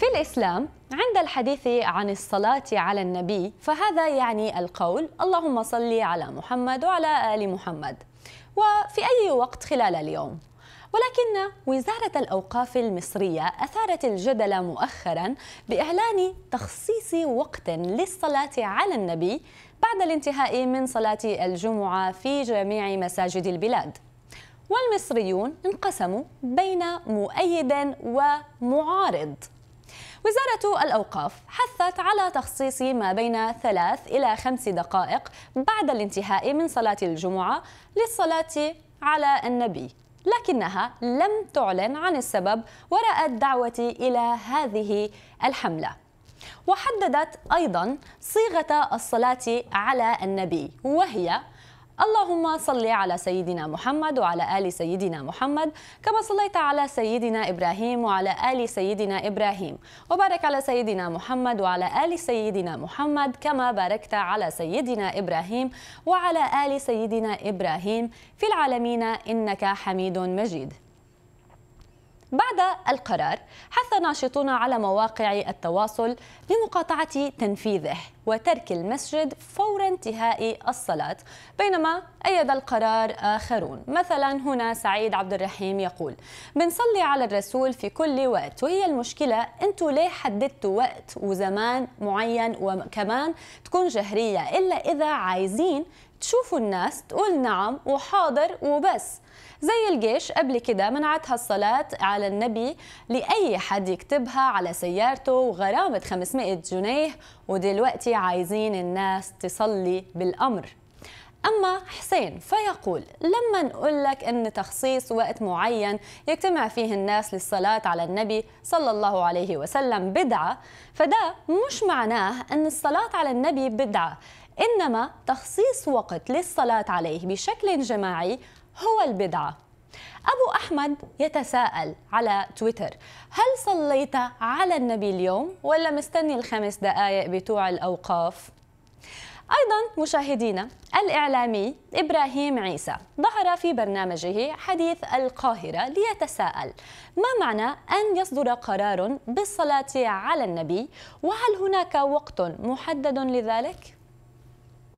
في الإسلام عند الحديث عن الصلاة على النبي فهذا يعني القول اللهم صل على محمد وعلى آل محمد وفي أي وقت خلال اليوم ولكن وزارة الأوقاف المصرية أثارت الجدل مؤخرا بإعلان تخصيص وقت للصلاة على النبي بعد الانتهاء من صلاة الجمعة في جميع مساجد البلاد والمصريون انقسموا بين مؤيد ومعارض وزارة الأوقاف حثت على تخصيص ما بين ثلاث إلى خمس دقائق بعد الانتهاء من صلاة الجمعة للصلاة على النبي لكنها لم تعلن عن السبب وراء الدعوة إلى هذه الحملة وحددت أيضا صيغة الصلاة على النبي وهي اللهم صل على سيدنا محمد وعلى آل سيدنا محمد كما صليت على سيدنا إبراهيم وعلى آل سيدنا إبراهيم وبارك على سيدنا محمد وعلى آل سيدنا محمد كما باركت على سيدنا إبراهيم وعلى آل سيدنا إبراهيم في العالمين إنك حميد مجيد بعد القرار حث ناشطون على مواقع التواصل بمقاطعة تنفيذه وترك المسجد فور انتهاء الصلاة بينما أيد القرار آخرون مثلا هنا سعيد عبد الرحيم يقول بنصلي على الرسول في كل وقت وهي المشكلة أنتوا ليه حددتوا وقت وزمان معين وكمان تكون جهرية إلا إذا عايزين تشوفوا الناس تقول نعم وحاضر وبس زي الجيش قبل كده منعتها الصلاة على النبي لأي حد يكتبها على سيارته وغرامة 500 جنيه ودلوقتي عايزين الناس تصلي بالأمر أما حسين فيقول لما نقول لك أن تخصيص وقت معين يجتمع فيه الناس للصلاة على النبي صلى الله عليه وسلم بدعة فده مش معناه أن الصلاة على النبي بدعة إنما تخصيص وقت للصلاة عليه بشكل جماعي هو البدعة أبو أحمد يتساءل على تويتر هل صليت على النبي اليوم ولا مستني الخمس دقائق بتوع الأوقاف؟ أيضا مشاهدينا الإعلامي إبراهيم عيسى ظهر في برنامجه حديث القاهرة ليتساءل ما معنى أن يصدر قرار بالصلاة على النبي وهل هناك وقت محدد لذلك؟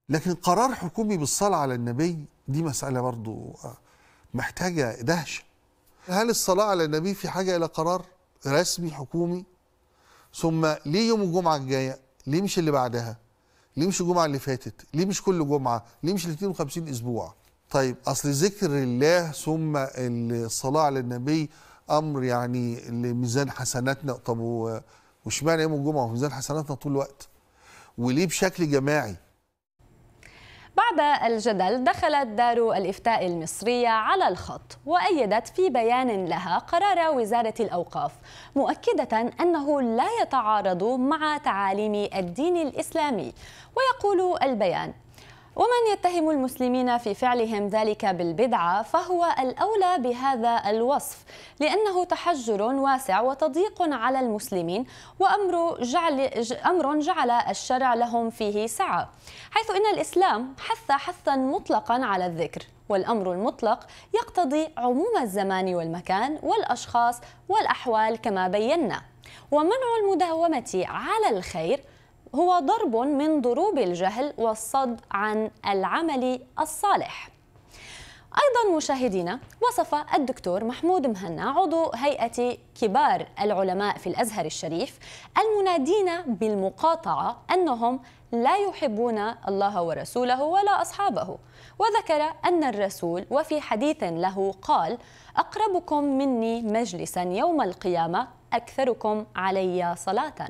لكن قرار حكومي بالصلاة على النبي دي مسألة برضو آه، محتاجة دهشة هل الصلاة على النبي في حاجة إلى قرار رسمي حكومي ثم ليه يوم الجمعة الجاية ليه مش اللي بعدها ليه مش الجمعة اللي فاتت ليه مش كل جمعة ليه مش ال 52 أسبوع طيب أصل ذكر الله ثم الصلاة على النبي أمر يعني لميزان حسناتنا طب واشمعنى يوم الجمعة وميزان حسناتنا طول الوقت وليه بشكل جماعي بعد الجدل دخلت دار الإفتاء المصرية على الخط وأيدت في بيان لها قرار وزارة الأوقاف مؤكدة أنه لا يتعارض مع تعاليم الدين الإسلامي ويقول البيان ومن يتهم المسلمين في فعلهم ذلك بالبدعة فهو الأولى بهذا الوصف لأنه تحجر واسع وتضييق على المسلمين وأمر جعل, أمر جعل الشرع لهم فيه سعة حيث أن الإسلام حث حثا مطلقا على الذكر والأمر المطلق يقتضي عموم الزمان والمكان والأشخاص والأحوال كما بينا ومنع المداومة على الخير هو ضرب من ضروب الجهل والصد عن العمل الصالح أيضا مشاهدينا وصف الدكتور محمود مهنا عضو هيئة كبار العلماء في الأزهر الشريف المنادين بالمقاطعة أنهم لا يحبون الله ورسوله ولا أصحابه وذكر أن الرسول وفي حديث له قال أقربكم مني مجلسا يوم القيامة أكثركم علي صلاةً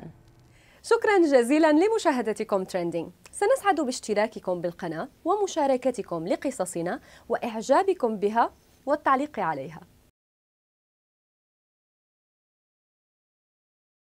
شكرا جزيلا لمشاهدتكم ترندينج سنسعد باشتراككم بالقناة ومشاركتكم لقصصنا وإعجابكم بها والتعليق عليها